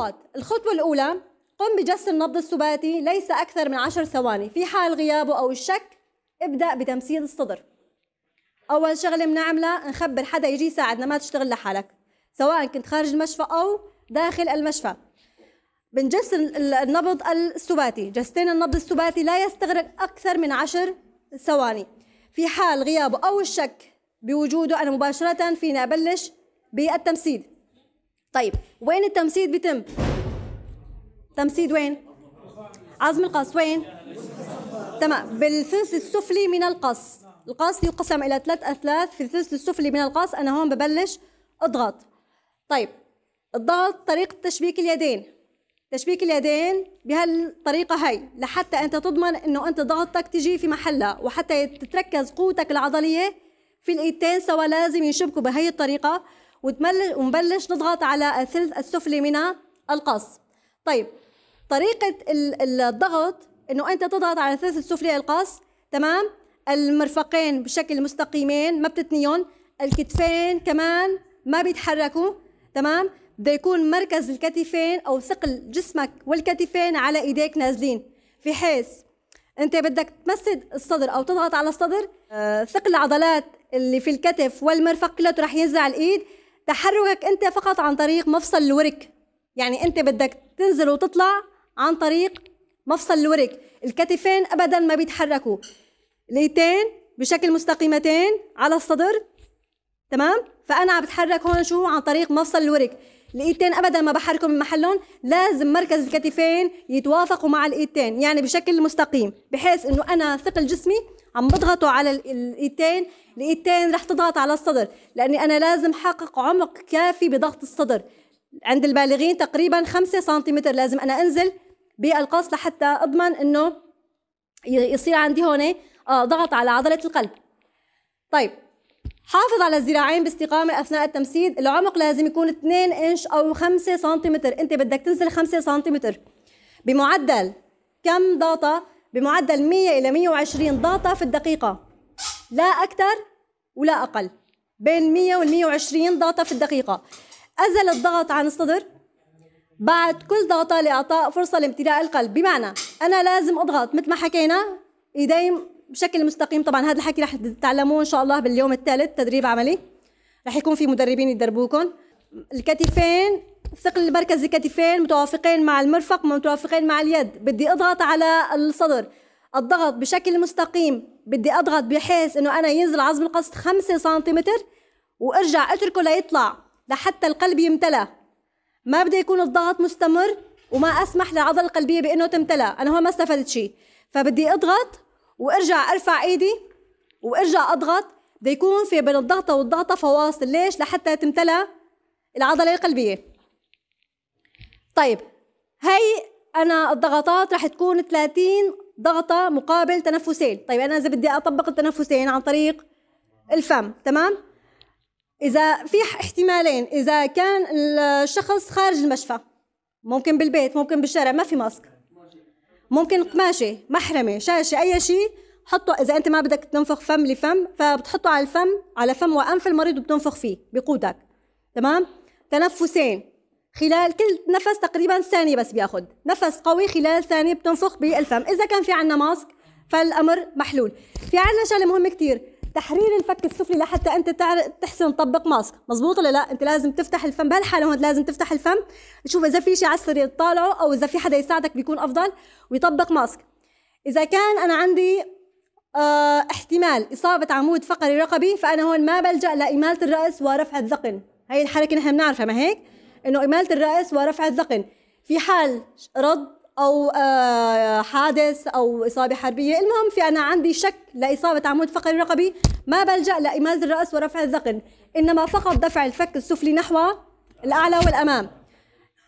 خطوات الخطوة الأولى قم بجس النبض السباتي ليس أكثر من عشر ثواني في حال غيابه أو الشك ابدأ بتمسيد الصدر أول شغلة بنعملها نخبر حدا يجي يساعدنا ما تشتغل لحالك سواء كنت خارج المشفى أو داخل المشفى بنجس النبض السباتي جستين النبض السباتي لا يستغرق أكثر من عشر ثواني في حال غيابه أو الشك بوجوده أنا مباشرة فينا أبلش بالتمسيد طيب وين التمسيد بيتم تمسيد وين عظم القص وين تمام بالثلث السفلي من القص القص يقسم الى ثلاث اثلاث في الثلث السفلي من القص انا هون ببلش اضغط طيب الضغط طريقه تشبيك اليدين تشبيك اليدين بهالطريقة هاي لحتى أنت تضمن أنه أنت ضغطك تجي في محلها وحتى تتركز قوتك العضلية في الإيدتين سوا لازم ينشبكوا بهي الطريقة ونبلش نضغط على الثلث السفلي من القص طيب طريقة الضغط انه انت تضغط على الثلث السفلي القص تمام المرفقين بشكل مستقيمين ما بتتنيهم الكتفين كمان ما بيتحركوا تمام بده يكون مركز الكتفين او ثقل جسمك والكتفين على ايديك نازلين في حيث انت بدك تمسد الصدر او تضغط على الصدر آه، ثقل العضلات اللي في الكتف والمرفق كله رح ينزل على الايد تحركك أنت فقط عن طريق مفصل الورك يعني أنت بدك تنزل وتطلع عن طريق مفصل الورك الكتفين أبدا ما بيتحركوا الايدين بشكل مستقيمتين على الصدر تمام فأنا عم بتحرك هون شو عن طريق مفصل الورك الايدتين ابدا ما بحركهم من محلهم لازم مركز الكتفين يتوافقوا مع الايدتين يعني بشكل مستقيم بحيث انه انا ثقل جسمي عم بضغطوا على الايتين الايتين رح تضغط على الصدر لاني انا لازم حقق عمق كافي بضغط الصدر عند البالغين تقريبا 5 سنتيمتر لازم انا انزل بالقص لحتى اضمن انه يصير عندي هون آه، ضغط على عضله القلب طيب حافظ على الذراعين باستقامة أثناء التمسيد العمق لازم يكون 2 إنش أو 5 سنتيمتر أنت بدك تنزل 5 سنتيمتر بمعدل كم ضغطة بمعدل 100 إلى 120 ضغطة في الدقيقة لا أكثر ولا أقل بين 100 و 120 ضغطة في الدقيقة أزل الضغط عن الصدر بعد كل ضغطة لإعطاء فرصة لامتلاء القلب بمعنى أنا لازم أضغط مثل ما حكينا إيدي بشكل مستقيم طبعا هذا الحكي رح تتعلموه إن شاء الله باليوم الثالث تدريب عملي رح يكون في مدربين يدربوكم الكتفين الثقل المركزي كتفين متوافقين مع المرفق متوافقين مع اليد بدي اضغط على الصدر الضغط بشكل مستقيم بدي اضغط بحيث انه انا ينزل عظم القصد 5 سنتيمتر وارجع اتركه ليطلع لحتى القلب يمتلى ما بدي يكون الضغط مستمر وما اسمح للعضله القلبيه بانه تمتلى انا هون ما استفدت شيء فبدي اضغط وارجع ارفع ايدي وارجع اضغط بده يكون في بين الضغطه والضغطه فواصل ليش لحتى تمتلى العضله القلبيه طيب هي انا الضغطات رح تكون 30 ضغطه مقابل تنفسين طيب انا اذا بدي اطبق التنفسين عن طريق الفم تمام اذا في احتمالين اذا كان الشخص خارج المشفى ممكن بالبيت ممكن بالشارع ما في ماسك ممكن قماشه محرمه شاشه اي شيء حطه اذا انت ما بدك تنفخ فم لفم فبتحطه على الفم على فم وانف المريض وبتنفخ فيه بقودك تمام تنفسين خلال كل نفس تقريبا ثانيه بس بياخذ نفس قوي خلال ثانيه بتنفخ بالفم اذا كان في عندنا ماسك فالامر محلول في عندنا شغله مهمه كثير تحرير الفك السفلي لحتى انت تحسن تطبق ماسك مزبوط ولا لا انت لازم تفتح الفم بهالحاله هون لازم تفتح الفم تشوف اذا في شيء على السرير تطالعه او اذا في حدا يساعدك بيكون افضل ويطبق ماسك اذا كان انا عندي اه احتمال اصابه عمود فقري رقبي فانا هون ما بلجا لاماله الراس ورفع الذقن هي الحركه نحن بنعرفها ما هيك انه اماله الراس ورفع الذقن في حال رض او آه، حادث او اصابه حربيه المهم في انا عندي شك لاصابه عمود فقري رقبي ما بلجا لاماله الراس ورفع الذقن انما فقط دفع الفك السفلي نحو الاعلى والامام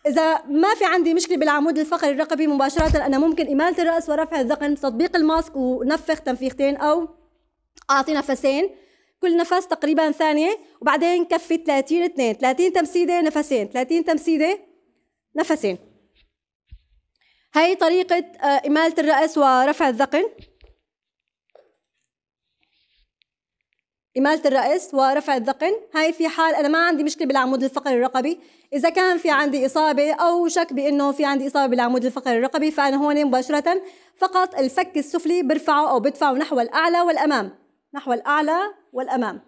إذا ما في عندي مشكلة بالعمود الفقري الرقبي مباشرة أنا ممكن إمالة الرأس ورفع الذقن تطبيق الماسك ونفخ تنفيختين أو أعطي نفسين كل نفس تقريبا ثانيه وبعدين كفي 30 2 30 تمسيده نفسين 30 تمسيده نفسين هي طريقه آه، اماله الراس ورفع الذقن إمالة الرأس ورفع الذقن هاي في حال أنا ما عندي مشكلة بالعمود الفقري الرقبي إذا كان في عندي إصابة أو شك بأنه في عندي إصابة بالعمود الفقري الرقبي فأنا هون مباشرة فقط الفك السفلي برفعه أو بدفعه نحو الأعلى والأمام نحو الأعلى والأمام